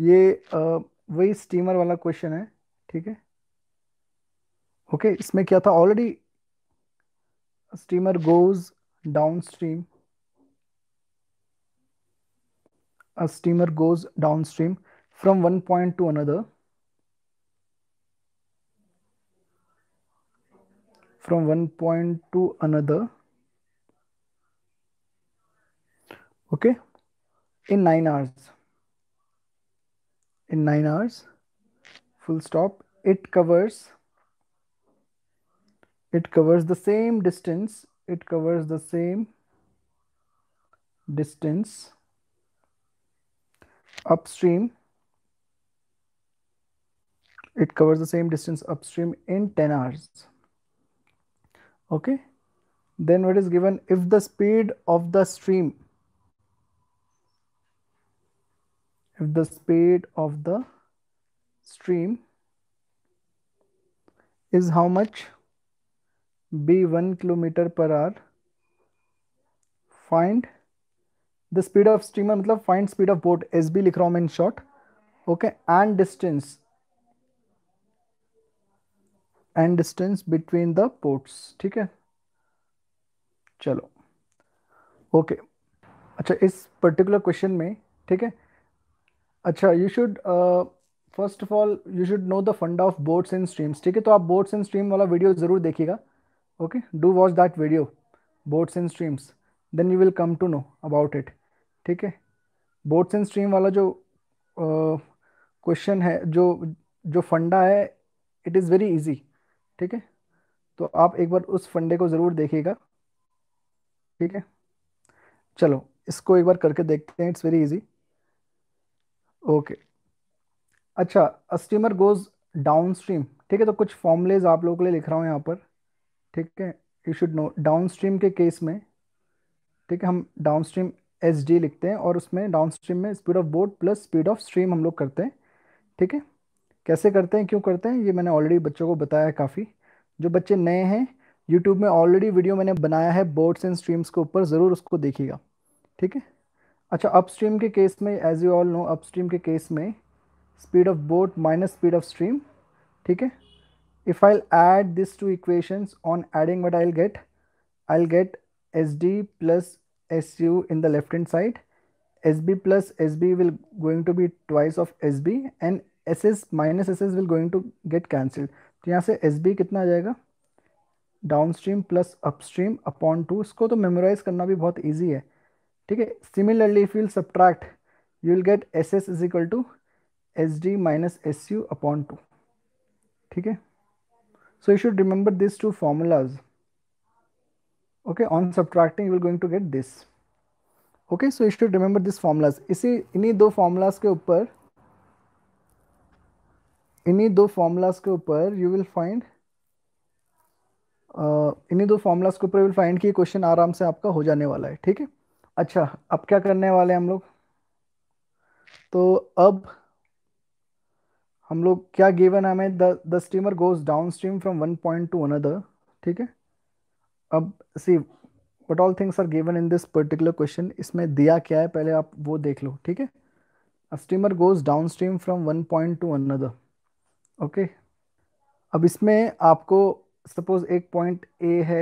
ये वही स्टीमर वाला क्वेश्चन है ठीक है ओके इसमें क्या था already steamer goes down downstream steamer goes down stream from one point to another from one point to another okay in 9 hours in 9 hours full stop it covers it covers the same distance it covers the same distance upstream it covers the same distance upstream in 10 hours okay then what is given if the speed of the stream if the speed of the stream is how much b 1 kilometer per hour find the speed of streamer मतलब find speed of boat sb लिख रहा हूँ मैं in short okay and distance and distance between the ports ठीक है चलो okay okay. अच्छा इस पर्टिकुलर क्वेश्चन में ठीक है अच्छा you should first of all you should know the fund of boats and streams ठीक है तो आप बोट्स एंड स्ट्रीम वाला वीडियो ज़रूर देखिएगा okay do watch that video boats and streams then you will come to know about it ठीक है boats and stream वाला जो क्वेश्चन uh, है जो जो फंडा है इट इज़ वेरी इजी ठीक है तो आप एक बार उस फंडे को ज़रूर देखिएगा ठीक है चलो इसको एक बार करके देखते हैं इट्स वेरी इजी ओके अच्छा अस्टीमर गोज डाउन स्ट्रीम ठीक है तो कुछ फॉर्मलेज आप लोगों के लिए लिख रहा हूँ यहाँ पर ठीक है you should know down stream के केस में ठीक है हम डाउन स्ट्रीम एस लिखते हैं और उसमें डाउन स्ट्रीम में speed of boat plus speed of stream हम लोग करते हैं ठीक है कैसे करते हैं क्यों करते हैं ये मैंने ऑलरेडी बच्चों को बताया है काफ़ी जो बच्चे नए हैं यूट्यूब में ऑलरेडी वीडियो मैंने बनाया है बोर्ड्स एंड स्ट्रीम्स के ऊपर ज़रूर उसको देखिएगा ठीक है अच्छा अप स्ट्रीम के केस में as you all know up stream के केस में speed of boat minus speed of stream ठीक है if I add this two equations on adding what I get I get S D plus S U in the left hand side SB plus SB will going to be twice of SB and S S minus S S will going to get cancelled तो यहाँ से S B कितना आ जाएगा down stream plus upstream upon two इसको तो memorise करना भी बहुत ईजी है ठीक है similarly if you'll subtract you will get S S is equal to S D minus S U upon two ठीक है so you should remember this two formulas okay on subtracting you will going to get this okay so you should remember this formulas इसी इन्हीं दो formulas के ऊपर इन्हीं दो formulas के ऊपर यू विल फाइंड इन्हीं दो फॉर्मूलाज के ऊपर विल फाइंड कि क्वेश्चन आराम से आपका हो जाने वाला है ठीक है अच्छा अब क्या करने वाले हैं हम लोग तो अब हम लोग क्या गिवन हमें the the steamer goes down stream from one point to another ठीक है अब see what all things are given in this particular question इसमें दिया क्या है पहले आप वो देख लो ठीक है steamer goes down stream from one point to another okay अब इसमें आपको सपोज एक पॉइंट ए है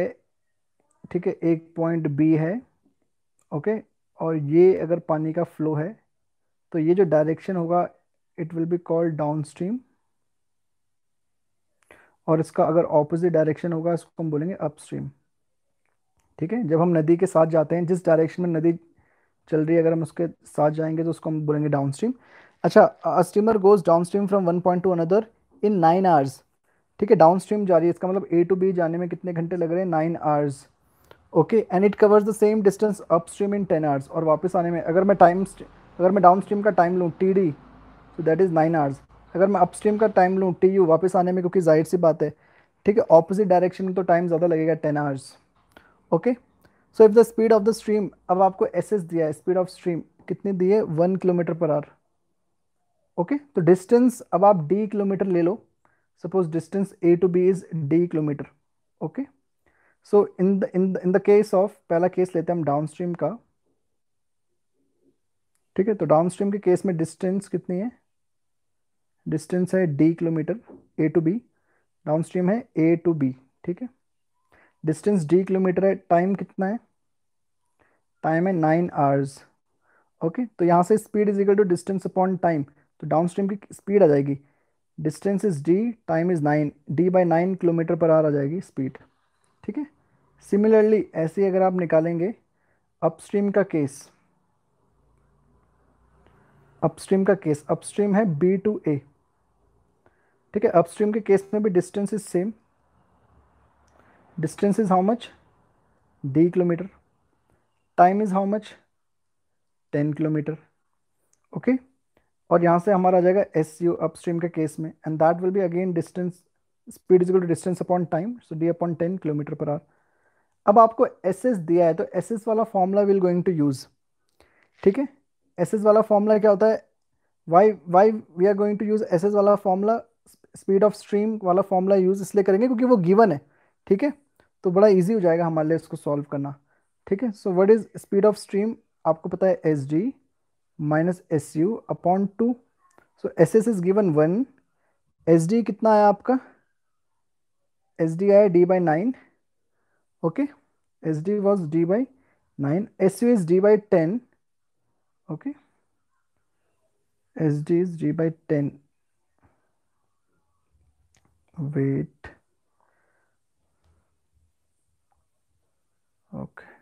ठीक है एक पॉइंट बी है ओके और ये अगर पानी का फ्लो है तो ये जो डायरेक्शन होगा it will be called down stream और इसका अगर ऑपोजिट डायरेक्शन होगा इसको हम बोलेंगे अपस्ट्रीम ठीक है जब हम नदी के साथ जाते हैं जिस डायरेक्शन में नदी चल रही है अगर हम उसके साथ जाएंगे तो उसको हम बोलेंगे डाउन स्ट्रीम अच्छा steamer goes down stream from one point to another in nine hours ठीक है डाउन स्ट्रीम जा रही है इसका मतलब ए टू बी जाने में कितने घंटे लग रहे हैं nine hours okay and it covers the same distance up stream in ten hours और वापस आने में अगर मैं टाइम अगर मैं डाउन स्ट्रीम का टाइम लूँ टी डी तो दैट इज़ नाइन आवर्स अगर मैं अप स्ट्रीम का टाइम लूँ टी यू वापस आने में क्योंकि जाहिर सी बात है ठीक है ऑपोजिट डायरेक्शन में तो टाइम ज़्यादा लगेगा ten hours okay so if the speed of the stream अब आपको एस एस दिया है स्पीड ऑफ स्ट्रीम कितनी दी है one kilometre per hour okay okay? तो डिस्टेंस अब आप डी किलोमीटर ले लो suppose distance A to B is D kilometre okay so in the in in the case of पहला केस लेते हैं हम डाउन स्ट्रीम का ठीक है तो डाउन स्ट्रीम के केस में डिस्टेंस कितनी है डिस्टेंस है D kilometre A to B down stream है ए टू बी ठीक है डिस्टेंस डी किलोमीटर है टाइम कितना है टाइम है नाइन आवर्स ओके तो यहाँ से speed is equal to distance upon time तो डाउन स्ट्रीम की स्पीड आ जाएगी distance is D time is nine D by nine kilometre per hour आ जाएगी स्पीड ठीक है सिमिलरली ऐसे अगर आप निकालेंगे अपस्ट्रीम का केस अपस्ट्रीम का केस अपस्ट्रीम है बी टू ए ठीक है अपस्ट्रीम के केस में भी distance is same distance is how much D kilometre time is how much ten kilometre okay और यहाँ से हमारा आ जाएगा एस यू अपस्ट्रीम के केस में and that will be again distance speed is distance upon time so D upon ten kilometre per hour अब आपको एस एस दिया है तो एस एस वाला formula will going to use ठीक है एस एस वाला फॉर्मूला क्या होता है why why we are going to use S S वाला फॉर्मूला स्पीड ऑफ स्ट्रीम वाला फॉर्मूला यूज़ इसलिए करेंगे क्योंकि वो गिवन है ठीक है तो बड़ा ईजी हो जाएगा हमारे लिए इसको सॉल्व करना ठीक है so what is speed of stream आपको पता है S D minus S U upon two so S S is given one S D कितना आया आपका एस डी आया D by nine okay S D was D by nine S U is D by ten okay S D is D by ten okay okay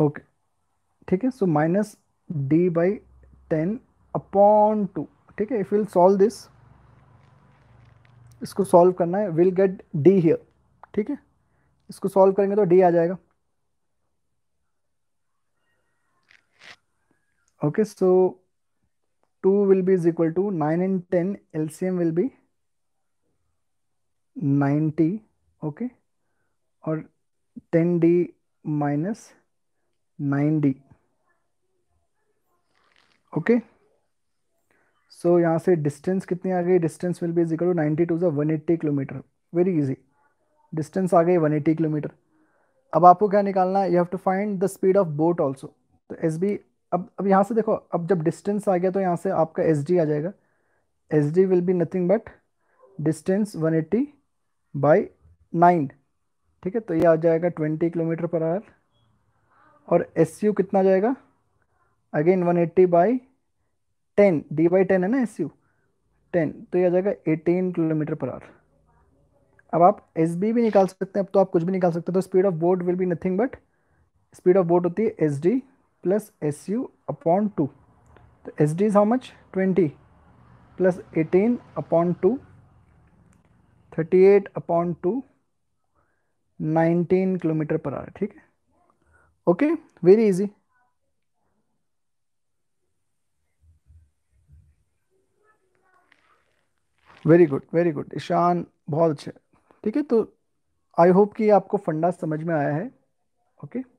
okay ठीक है so minus D by ten upon two ठीक है if will solve this इसको solve करना है will get D here ठीक है इसको सॉल्व करेंगे तो डी आ जाएगा okay so two will be is equal to nine and ten 10 will be ninety okay और ten D minus D okay so यहाँ से डिस्टेंस कितनी आ गई distance will be equal to ninety two one eighty kilometre very easy distance आ गई one eighty kilometre अब आपको क्या निकालना है you have to find the speed of boat also तो एस बी अब अब यहाँ से देखो अब जब डिस्टेंस आ गया तो यहाँ से आपका एस डी आ जाएगा S D will be nothing but distance one eighty by nine ठीक है तो ये आ जाएगा ट्वेंटी किलोमीटर पर आवर और एस कितना जाएगा again 180 eighty by ten D by ten है ना एस यू टेन तो यह आ जाएगा एटीन किलोमीटर पर आवर अब आप एस बी भी निकाल सकते हैं अब तो आप कुछ भी निकाल सकते हैं तो speed of boat will be nothing but speed of boat होती है S D plus S U upon two तो S D is how much twenty plus eighteen upon two thirty eight upon two nineteen kilometre per hour ठीक है okay very easy very good very good Ishan बहुत अच्छे ठीक है तो I hope कि आपको फंडा समझ में आया है ओके okay?